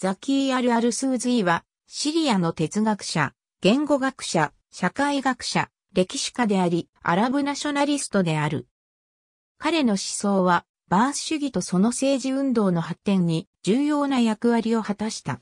ザキー・アル・アルスーズイは、シリアの哲学者、言語学者、社会学者、歴史家であり、アラブナショナリストである。彼の思想は、バース主義とその政治運動の発展に重要な役割を果たした。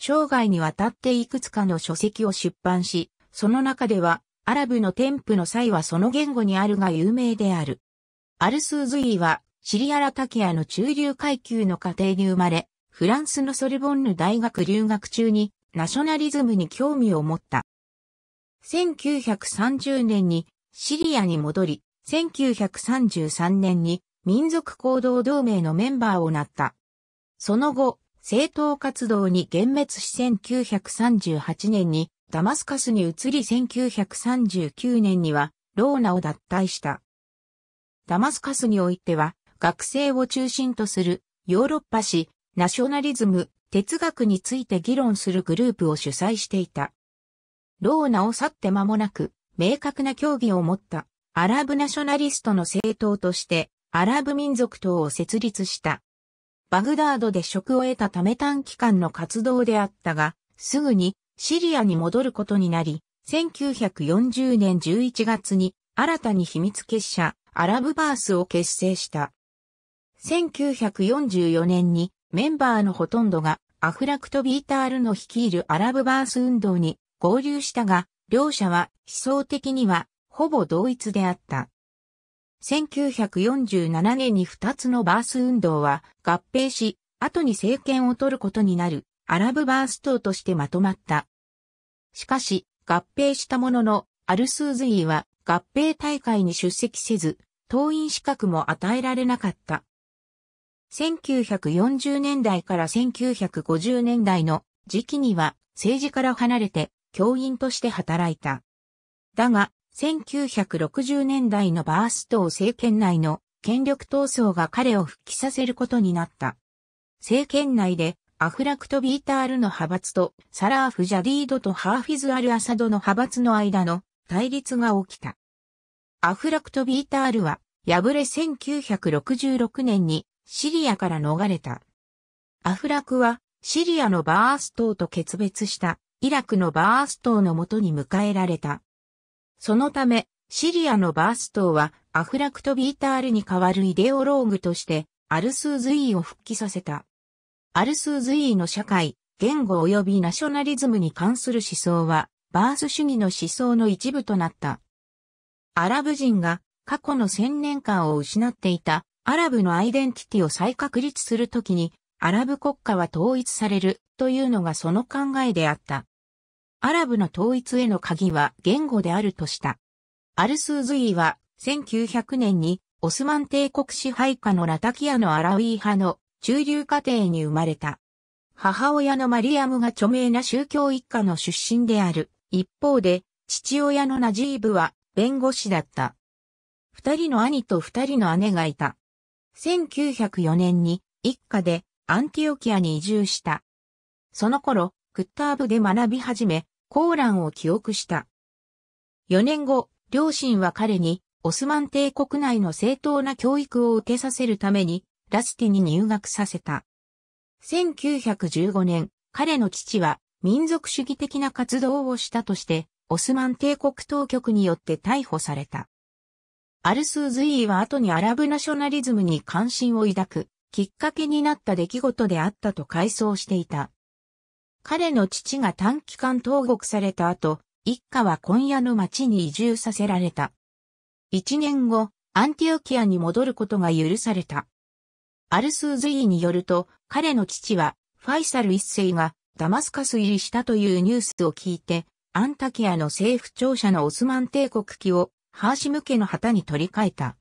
生涯にわたっていくつかの書籍を出版し、その中では、アラブの添付の際はその言語にあるが有名である。アルスーズイは、シリアラタキアの中流階級の家庭に生まれ、フランスのソルボンヌ大学留学中にナショナリズムに興味を持った。1930年にシリアに戻り、1933年に民族行動同盟のメンバーをなった。その後、政党活動に幻滅し1938年にダマスカスに移り1939年にはローナを脱退した。ダマスカスにおいては学生を中心とするヨーロッパ史ナショナリズム、哲学について議論するグループを主催していた。ローナを去って間もなく、明確な協議を持ったアラブナショナリストの政党としてアラブ民族党を設立した。バグダードで職を得たため短期間の活動であったが、すぐにシリアに戻ることになり、1940年11月に新たに秘密結社アラブバースを結成した。1944年にメンバーのほとんどがアフラクト・ビータールの率いるアラブバース運動に合流したが、両者は思想的にはほぼ同一であった。1947年に2つのバース運動は合併し、後に政権を取ることになるアラブバース党としてまとまった。しかし、合併したものの、アルスーズイは合併大会に出席せず、党員資格も与えられなかった。1940年代から1950年代の時期には政治から離れて教員として働いた。だが、1960年代のバースト政権内の権力闘争が彼を復帰させることになった。政権内でアフラクト・ビータールの派閥とサラーフ・ジャディードとハーフィズ・アル・アサドの派閥の間の対立が起きた。アフラクト・ビータールは破れ1966年にシリアから逃れた。アフラクは、シリアのバース島と決別した、イラクのバース島のもとに迎えられた。そのため、シリアのバース島は、アフラクとビータールに代わるイデオローグとして、アルスーズイーを復帰させた。アルスーズイーの社会、言語及びナショナリズムに関する思想は、バース主義の思想の一部となった。アラブ人が過去の千年間を失っていたアラブのアイデンティティを再確立するときに、アラブ国家は統一されるというのがその考えであった。アラブの統一への鍵は言語であるとした。アルスーズイは1900年にオスマン帝国支配下のラタキアのアラウィ派の中流家庭に生まれた。母親のマリアムが著名な宗教一家の出身である。一方で、父親のナジーブは弁護士だった。二人の兄と二人の姉がいた。1904年に一家でアンティオキアに移住した。その頃、クッターブで学び始め、コーランを記憶した。4年後、両親は彼にオスマン帝国内の正当な教育を受けさせるためにラスティに入学させた。1915年、彼の父は民族主義的な活動をしたとして、オスマン帝国当局によって逮捕された。アルスーズイーは後にアラブナショナリズムに関心を抱く、きっかけになった出来事であったと回想していた。彼の父が短期間投獄された後、一家は今夜の町に移住させられた。一年後、アンティオキアに戻ることが許された。アルスーズイーによると、彼の父は、ファイサル一世がダマスカス入りしたというニュースを聞いて、アンタキアの政府庁舎のオスマン帝国機をハーシム家の旗に取り替えた。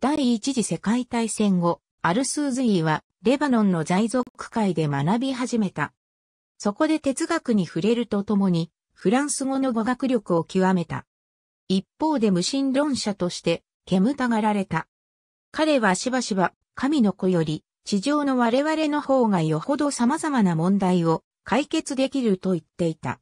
第一次世界大戦後、アルスーズイはレバノンの在属会で学び始めた。そこで哲学に触れるとともに、フランス語の語学力を極めた。一方で無神論者として、煙たがられた。彼はしばしば、神の子より、地上の我々の方がよほど様々な問題を解決できると言っていた。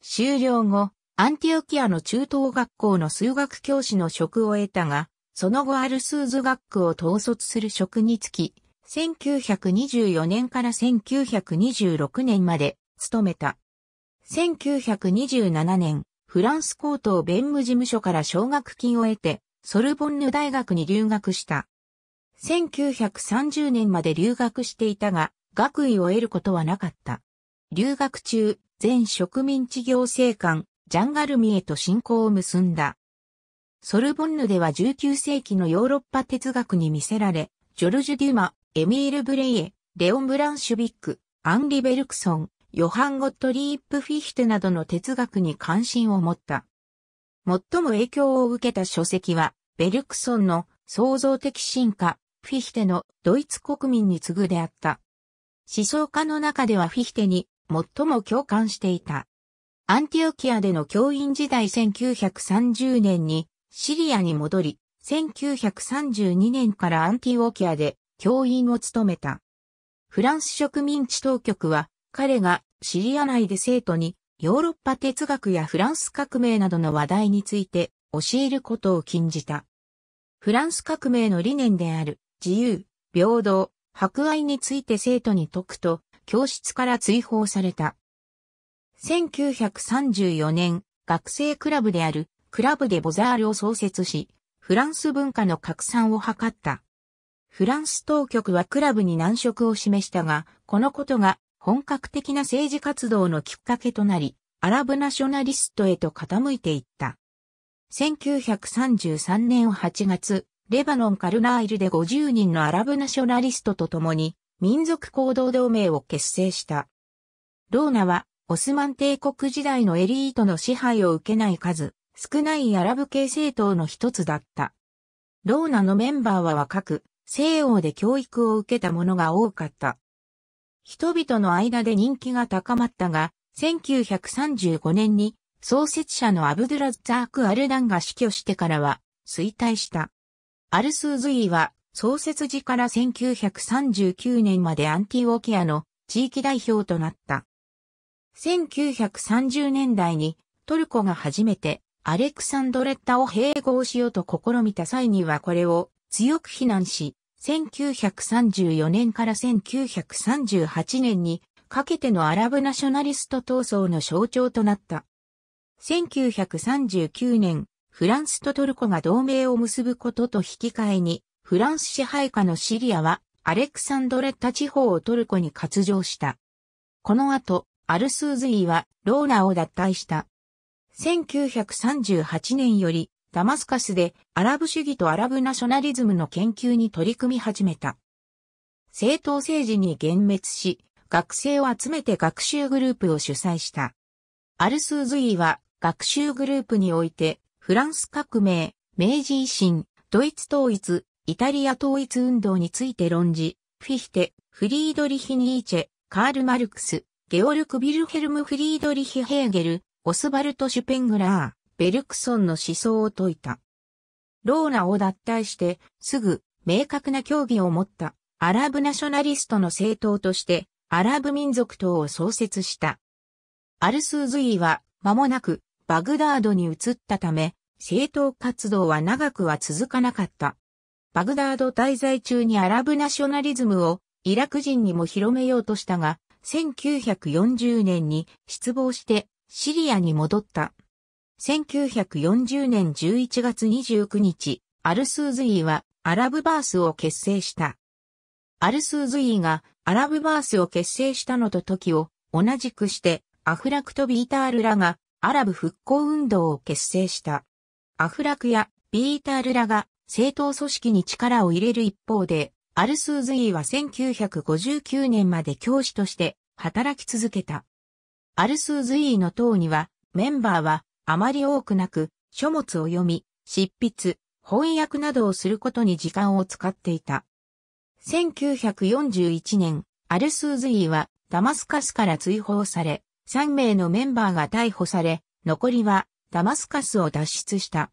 終了後、アンティオキアの中等学校の数学教師の職を得たが、その後アルスーズ学区を統率する職につき、1924年から1926年まで務めた。1927年、フランス高等弁務事務所から奨学金を得て、ソルボンヌ大学に留学した。1930年まで留学していたが、学位を得ることはなかった。留学中、全植民地行政官、ジャンガルミへと信仰を結んだ。ソルボンヌでは19世紀のヨーロッパ哲学に魅せられ、ジョルジュ・デュマ、エミール・ブレイエ、レオン・ブランシュビック、アンリ・ベルクソン、ヨハン・ゴットリープ・フィヒテなどの哲学に関心を持った。最も影響を受けた書籍は、ベルクソンの創造的進化、フィヒテのドイツ国民に次ぐであった。思想家の中ではフィヒテに最も共感していた。アンティオキアでの教員時代1930年にシリアに戻り、1932年からアンティオキアで教員を務めた。フランス植民地当局は彼がシリア内で生徒にヨーロッパ哲学やフランス革命などの話題について教えることを禁じた。フランス革命の理念である自由、平等、博愛について生徒に説くと教室から追放された。1934年、学生クラブである、クラブでボザールを創設し、フランス文化の拡散を図った。フランス当局はクラブに難色を示したが、このことが本格的な政治活動のきっかけとなり、アラブナショナリストへと傾いていった。1933年8月、レバノンカルナイルで50人のアラブナショナリストと共に民族行動同盟を結成した。ローナはオスマン帝国時代のエリートの支配を受けない数、少ないアラブ系政党の一つだった。ローナのメンバーは若く、西欧で教育を受けた者が多かった。人々の間で人気が高まったが、1935年に創設者のアブドゥラザーク・アルダンが死去してからは衰退した。アルスーズイは創設時から1939年までアンティオキアの地域代表となった。1930年代にトルコが初めてアレクサンドレッタを併合しようと試みた際にはこれを強く非難し、1934年から1938年にかけてのアラブナショナリスト闘争の象徴となった。1939年、フランスとトルコが同盟を結ぶことと引き換えに、フランス支配下のシリアはアレクサンドレッタ地方をトルコに割譲した。この後、アルスーズイはローナを脱退した。1938年よりダマスカスでアラブ主義とアラブナショナリズムの研究に取り組み始めた。政党政治に幻滅し、学生を集めて学習グループを主催した。アルスーズイは学習グループにおいて、フランス革命、明治維新、ドイツ統一、イタリア統一運動について論じ、フィヒテ、フリードリヒ・ニーチェ、カール・マルクス、ゲオルク・ビルヘルム・フリードリヒ・ヘーゲル、オスバルト・シュペングラー、ベルクソンの思想を説いた。ローラを脱退して、すぐ、明確な協議を持った、アラブナショナリストの政党として、アラブ民族党を創設した。アルスーズイは、間もなく、バグダードに移ったため、政党活動は長くは続かなかった。バグダード滞在中にアラブナショナリズムを、イラク人にも広めようとしたが、1940年に失望してシリアに戻った。1940年11月29日、アルスーズイはアラブバースを結成した。アルスーズイがアラブバースを結成したのと時を同じくしてアフラクとビータールらがアラブ復興運動を結成した。アフラクやビータールらが政党組織に力を入れる一方でアルスーズイーは1959年まで教師として働き続けた。アルスーズイーの塔にはメンバーはあまり多くなく書物を読み、執筆、翻訳などをすることに時間を使っていた。1941年、アルスーズイーはダマスカスから追放され、3名のメンバーが逮捕され、残りはダマスカスを脱出した。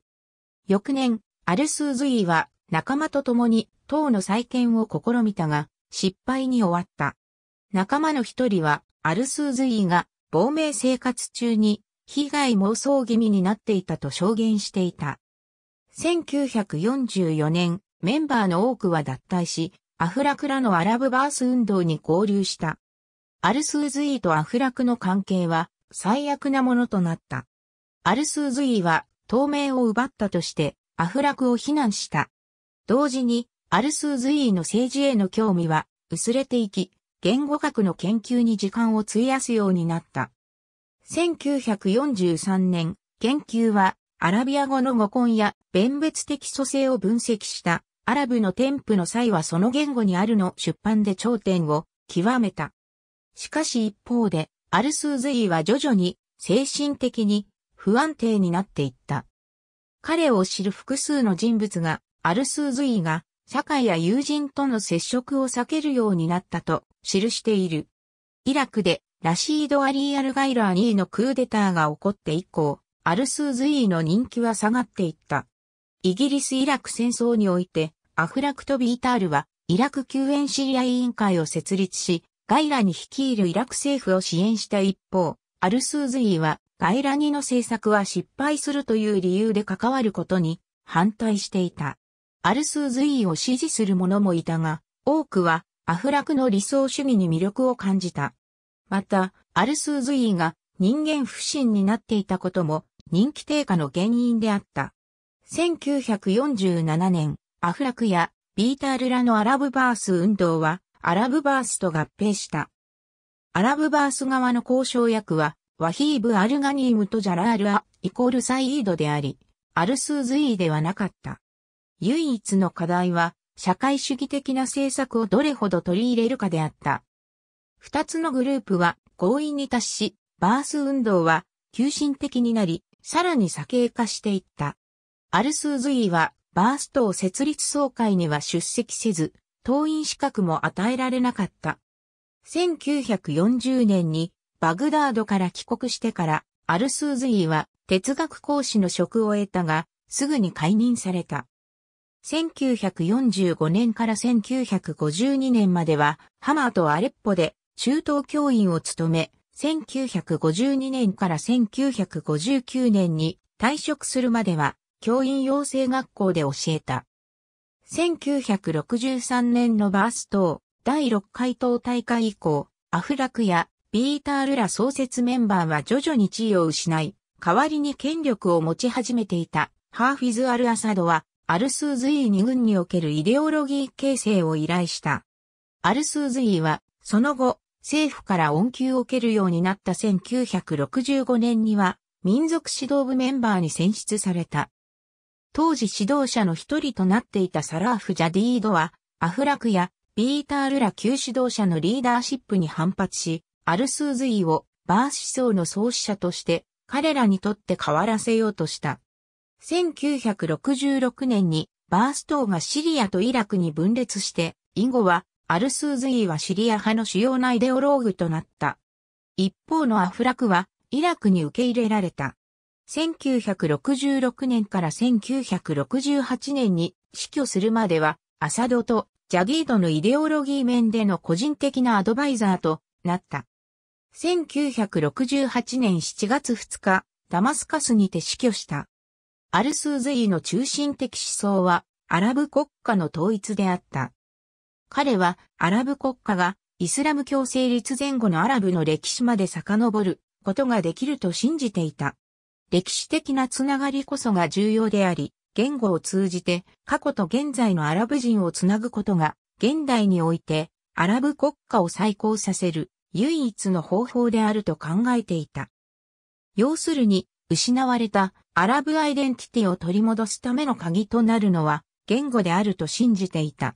翌年、アルスーズイーは仲間と共に党の再建を試みたが、失敗に終わった。仲間の一人は、アルスーズイが、亡命生活中に、被害妄想気味になっていたと証言していた。1944年、メンバーの多くは脱退し、アフラクラのアラブバース運動に合流した。アルスーズイとアフラクの関係は最悪なものとなった。アルスーズイは透明を奪ったとしてアフラクを非難した。同時にアルスーズイーの政治への興味は薄れていき、言語学の研究に時間を費やすようになった。1943年、研究はアラビア語の語根や弁別的蘇生を分析したアラブの添付の際はその言語にあるの出版で頂点を極めた。しかし一方で、アルスーズイーは徐々に精神的に不安定になっていった。彼を知る複数の人物が、アルスーズイーが社会や友人との接触を避けるようになったと記している。イラクでラシード・アリー・アルガイラー2位のクーデターが起こって以降、アルスーズイーの人気は下がっていった。イギリス・イラク戦争において、アフラクト・ビータールは、イラク救援シリア委員会を設立し、ガイラに率いるイラク政府を支援した一方、アルスーズイーは、ガイラ2の政策は失敗するという理由で関わることに反対していた。アルスーズイーを支持する者もいたが、多くはアフラクの理想主義に魅力を感じた。また、アルスーズイーが人間不信になっていたことも人気低下の原因であった。1947年、アフラクやビータールラのアラブバース運動はアラブバースと合併した。アラブバース側の交渉役はワヒーブ・アルガニームとジャラールアイコールサイードであり、アルスーズイーではなかった。唯一の課題は、社会主義的な政策をどれほど取り入れるかであった。二つのグループは合意に達し、バース運動は急進的になり、さらに左傾化していった。アルスーズイはバース党設立総会には出席せず、党員資格も与えられなかった。1940年にバグダードから帰国してから、アルスーズイは哲学講師の職を得たが、すぐに解任された。1945年から1952年までは、ハマーとアレッポで中等教員を務め、1952年から1959年に退職するまでは、教員養成学校で教えた。1963年のバース等第6回党大会以降、アフラクやビータールら創設メンバーは徐々に地位を失い、代わりに権力を持ち始めていたハーフィズ・アル・アサドはアルスーズイー2軍におけるイデオロギー形成を依頼した。アルスーズイーは、その後、政府から恩給を受けるようになった1965年には、民族指導部メンバーに選出された。当時指導者の一人となっていたサラーフ・ジャディードは、アフラクやビータールラ旧指導者のリーダーシップに反発し、アルスーズイーをバー思想の創始者として、彼らにとって変わらせようとした。1966年にバース島がシリアとイラクに分裂して、以後はアルスーズイーはシリア派の主要なイデオローグとなった。一方のアフラクはイラクに受け入れられた。1966年から1968年に死去するまではアサドとジャディードのイデオロギー面での個人的なアドバイザーとなった。1968年7月2日、ダマスカスにて死去した。アルスーズイの中心的思想は、アラブ国家の統一であった。彼は、アラブ国家が、イスラム教成立前後のアラブの歴史まで遡ることができると信じていた。歴史的なつながりこそが重要であり、言語を通じて過去と現在のアラブ人をつなぐことが、現代においてアラブ国家を再興させる唯一の方法であると考えていた。要するに、失われたアラブアイデンティティを取り戻すための鍵となるのは言語であると信じていた。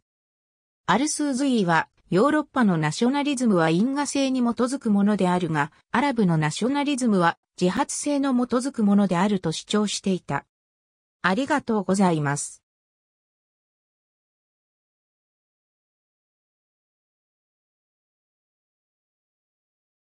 アルスーズイはヨーロッパのナショナリズムは因果性に基づくものであるが、アラブのナショナリズムは自発性の基づくものであると主張していた。ありがとうございます。